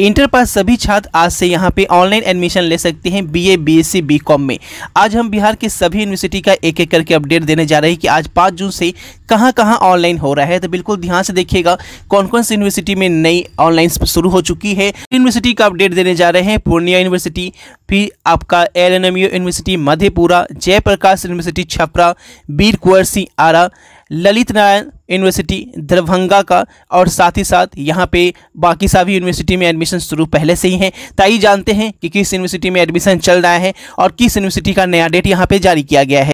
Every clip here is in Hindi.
इंटर पास सभी छात्र आज से यहाँ पे ऑनलाइन एडमिशन ले सकते हैं बीए, बीएससी, बीकॉम में आज हम बिहार के सभी यूनिवर्सिटी का एक एक करके अपडेट देने जा रहे हैं कि आज पाँच जून से कहाँ कहाँ ऑनलाइन हो रहा है तो बिल्कुल ध्यान से देखिएगा कौन कौन सी यूनिवर्सिटी में नई ऑनलाइन शुरू हो चुकी है यूनिवर्सिटी का अपडेट देने जा रहे हैं पूर्णिया यूनिवर्सिटी फिर आपका L university Madhepura Jayaprakash university Chapra Bir Kunwar Singh Ara Lalit Narayan university Darbhanga का और साथ ही साथ यहाँ पे बाकी सभी यूनिवर्सिटी में एडमिशन शुरू पहले से ही हैं ताई जानते हैं कि किस यूनिवर्सिटी में एडमिशन चल रहा है और किस यूनिवर्सिटी का नया डेट यहाँ पे जारी किया गया है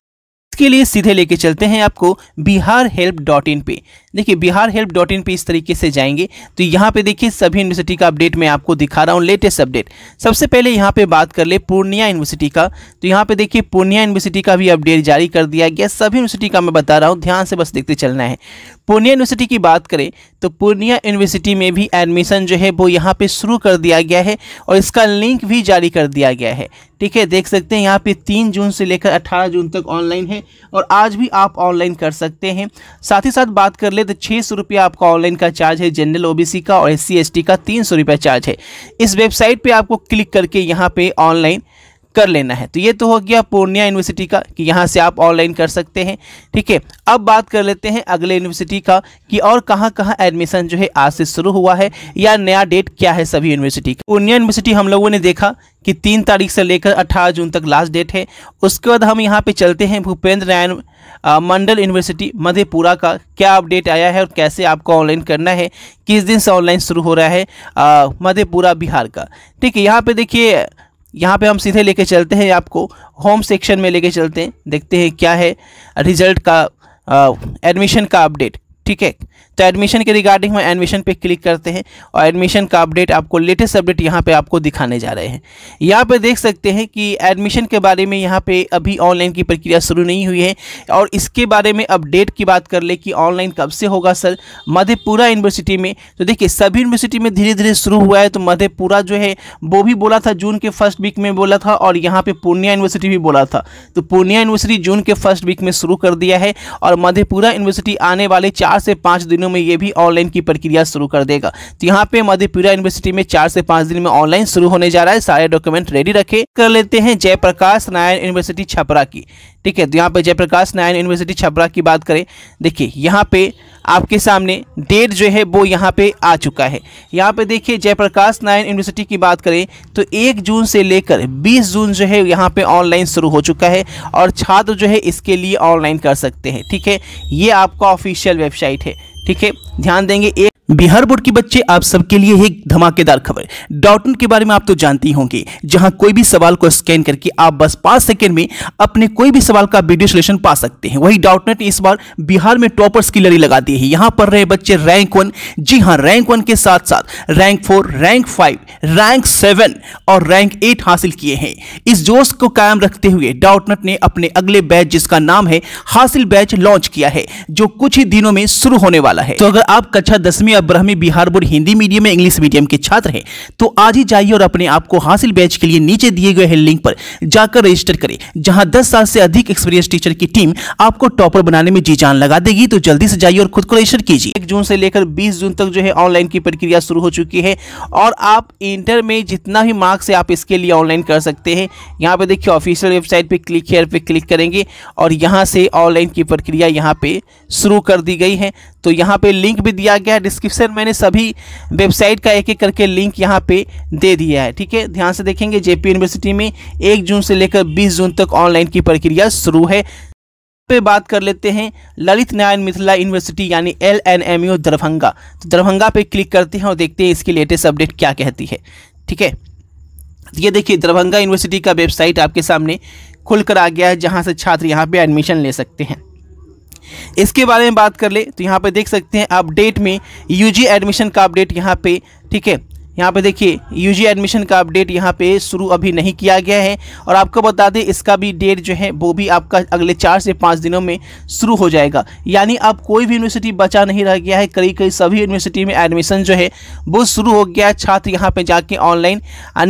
इसके लिए सीधे लेके चलते हैं आपको बिहार हेल्प डॉट इन पे देखिए बिहार हेल्प डॉट इन पर इस तरीके से जाएंगे तो यहाँ पे देखिए सभी यूनिवर्सिटी का अपडेट मैं आपको दिखा रहा हूँ लेटेस्ट अपडेट सबसे पहले यहाँ पे बात कर ले पूर्णिया यूनिवर्सिटी का तो यहाँ पे देखिए पूर्णिया यूनिवर्सिटी का भी अपडेट जारी कर दिया गया सभी यूनिवर्सिटी का मैं बता रहा हूँ ध्यान से बस देखते चलना है पूर्णिया यूनिवर्सिटी की बात करें तो पूर्णिया यूनिवर्सिटी में भी एडमिशन जो है वो यहाँ पर शुरू कर दिया गया है और इसका लिंक भी जारी कर दिया गया है ठीक है देख सकते हैं यहाँ पे तीन जून से लेकर अट्ठारह जून तक ऑनलाइन है और आज भी आप ऑनलाइन कर सकते हैं साथ ही साथ बात कर ले तो छः सौ रुपया आपका ऑनलाइन का चार्ज है जनरल ओबीसी का और एस सी का तीन सौ रुपया चार्ज है इस वेबसाइट पर आपको क्लिक करके यहाँ पर ऑनलाइन कर लेना है तो ये तो हो गया पूर्णिया यूनिवर्सिटी का कि यहाँ से आप ऑनलाइन कर सकते हैं ठीक है अब बात कर लेते हैं अगले यूनिवर्सिटी का कि और कहाँ कहाँ एडमिशन जो है आज से शुरू हुआ है या नया डेट क्या है सभी यूनिवर्सिटी का पूर्णिया यूनिवर्सिटी हम लोगों ने देखा कि तीन तारीख से लेकर अट्ठारह जून तक लास्ट डेट है उसके बाद हम यहाँ पर चलते हैं भूपेंद्र नारायण मंडल यूनिवर्सिटी मधेपुरा का क्या अपडेट आया है और कैसे आपको ऑनलाइन करना है किस दिन से ऑनलाइन शुरू हो रहा है मधेपुरा बिहार का ठीक है यहाँ पर देखिए यहाँ पे हम सीधे लेके चलते हैं आपको होम सेक्शन में लेके चलते हैं देखते हैं क्या है रिजल्ट का एडमिशन का अपडेट ठीक है तो एडमिशन के रिगार्डिंग हम एडमिशन पे क्लिक करते हैं और एडमिशन का अपडेट आपको लेटेस्ट अपडेट यहाँ पे आपको दिखाने जा रहे हैं यहाँ पे देख सकते हैं कि एडमिशन के बारे में यहाँ पे अभी ऑनलाइन की प्रक्रिया शुरू नहीं हुई है और इसके बारे में अपडेट की बात कर ले कि ऑनलाइन कब से होगा सर मधेपुरा यूनिवर्सिटी में तो देखिए सभी यूनिवर्सिटी में धीरे धीरे शुरू हुआ है तो मधेपुरा जो है वो भी बोला था जून के फर्स्ट वीक में बोला था और यहाँ पर पूर्णिया यूनिवर्सिटी भी बोला था तो पूर्णिया यूनिवर्सिटी जून के फर्स्ट वीक में शुरू कर दिया है और मधेपुरा यूनिवर्सिटी आने वाले चार चार से पाँच दिनों में ये भी ऑनलाइन की प्रक्रिया शुरू कर देगा तो यहाँ पे मधेपुरा यूनिवर्सिटी में चार से पाँच दिन में ऑनलाइन शुरू होने जा रहा है सारे डॉक्यूमेंट रेडी रखे कर लेते हैं जयप्रकाश नारायण यूनिवर्सिटी छपरा की ठीक है तो यहाँ पे जयप्रकाश नारायण यूनिवर्सिटी छपरा की बात करें देखिए यहाँ पे आपके सामने डेट जो है वो यहाँ पे आ चुका है यहाँ पे देखिए जयप्रकाश नारायण यूनिवर्सिटी की बात करें तो एक जून से लेकर बीस जून जो है यहाँ पे ऑनलाइन शुरू हो चुका है और छात्र जो है इसके लिए ऑनलाइन कर सकते हैं ठीक है ये आपका ऑफिशियल वेबसाइट है ठीक है ध्यान देंगे एक बिहार बोर्ड के बच्चे आप सबके लिए एक धमाकेदार खबर डॉटन के बारे में आप तो जानती होंगे जहां कोई भी सवाल को स्कैन करके आप बस पांच सेकंड में अपने कोई भी सवाल का वीडियो सोल्यूशन पा सकते हैं वही डॉटनेट इस बार बिहार में टॉपर्स की लड़ी लगा दी है यहां पर रहे बच्चे रैंक वन जी हाँ रैंक वन के साथ साथ rank four rank five rank seven और रैंक एट हासिल किए हैं इस जोश को कायम रखते हुए डॉटनेट ने अपने अगले बैच जिसका नाम है हासिल बैच लॉन्च किया है जो कुछ ही दिनों में शुरू होने वाला है तो अगर आप कक्षा दसवीं या ब्रह्मी बिहार बोर्ड हिंदी मीडियम या इंग्लिश मीडियम के छात्र हैं तो आज ही जाइए और अपने आप को हासिल बैच के लिए नीचे दिए गए लिंक पर जाकर रजिस्टर करें जहां 10 साल से अधिक एक्सपीरियंस टीचर की टीम आपको टॉपर बनाने में जी जान लगा देगी तो जल्दी से जाइए और खुद को रजिस्टर कीजिए एक जून से लेकर बीस जून तक जो है ऑनलाइन की प्रक्रिया शुरू हो चुकी है और आप इंटर में जितना भी मार्क्स है आप इसके लिए ऑनलाइन कर सकते हैं यहाँ पर देखिए ऑफिशियल वेबसाइट पर क्लिक हेयर पे क्लिक करेंगे और यहाँ से ऑनलाइन की प्रक्रिया यहाँ पे शुरू कर दी गई है तो यहाँ पे लिंक भी दिया गया है डिस्क्रिप्शन मैंने सभी वेबसाइट का एक एक करके लिंक यहाँ पे दे दिया है ठीक है ध्यान से देखेंगे जेपी यूनिवर्सिटी में एक जून से लेकर बीस जून तक ऑनलाइन की प्रक्रिया शुरू है पे बात कर लेते हैं ललित नारायण मिथिला यूनिवर्सिटी यानी L N M U Darbhanga तो दरभंगा पे क्लिक करते हैं और देखते हैं इसकी लेटेस्ट अपडेट क्या कहती है ठीक है ये देखिए दरभंगा यूनिवर्सिटी का वेबसाइट आपके सामने खुलकर आ गया है जहाँ से छात्र यहाँ पे एडमिशन ले सकते हैं इसके बारे में बात कर ले तो यहाँ पे देख सकते हैं अपडेट में यूजी एडमिशन का अपडेट यहाँ पे ठीक है यहाँ पे देखिए यूजी एडमिशन का अपडेट यहाँ पे शुरू अभी नहीं किया गया है और आपको बता दें इसका भी डेट जो है वो भी आपका अगले चार से पाँच दिनों में शुरू हो जाएगा यानी अब कोई भी यूनिवर्सिटी बचा नहीं रह गया है कई कई सभी यूनिवर्सिटी में एडमिशन जो है वो शुरू हो गया है छात्र यहाँ पर जाके ऑनलाइन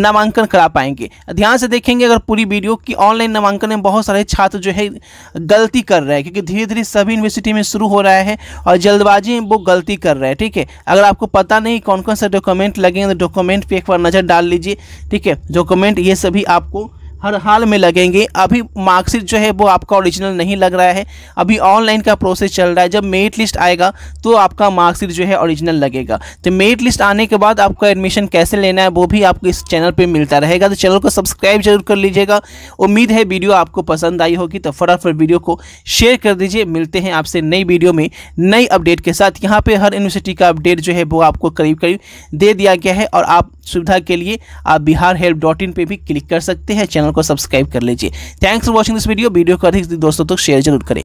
नामांकन करा पाएंगे ध्यान से देखेंगे अगर पूरी वीडियो कि ऑनलाइन नामांकन में बहुत सारे छात्र जो है गलती कर रहे हैं क्योंकि धीरे धीरे सभी यूनिवर्सिटी में शुरू हो रहा है और जल्दबाजी में वो गलती कर रहे हैं ठीक है अगर आपको पता नहीं कौन कौन सा डॉक्यूमेंट लगेंगे डॉक्यूमेंट पे एक बार नज़र डाल लीजिए ठीक है डॉक्यूमेंट ये सभी आपको हर हाल में लगेंगे अभी मार्कशीट जो है वो आपका ओरिजिनल नहीं लग रहा है अभी ऑनलाइन का प्रोसेस चल रहा है जब मेरिट लिस्ट आएगा तो आपका मार्कशीट जो है ओरिजिनल लगेगा तो मेरिट लिस्ट आने के बाद आपका एडमिशन कैसे लेना है वो भी आपको इस चैनल पर मिलता रहेगा तो चैनल को सब्सक्राइब जरूर कर लीजिएगा उम्मीद है वीडियो आपको पसंद आई होगी तो फटाफट वीडियो को शेयर कर दीजिए मिलते हैं आपसे नई वीडियो में नई अपडेट के साथ यहाँ पर हर यूनिवर्सिटी का अपडेट जो है वो आपको करीब करीब दे दिया गया है और आप सुविधा के लिए आप बिहार हेल्प डॉट इन पर भी क्लिक कर सकते हैं चैनल चैनल को सब्सक्राइब कर लीजिए thanks for watching this video video को अधिक दोस्तों तक तो शेयर जरूर करें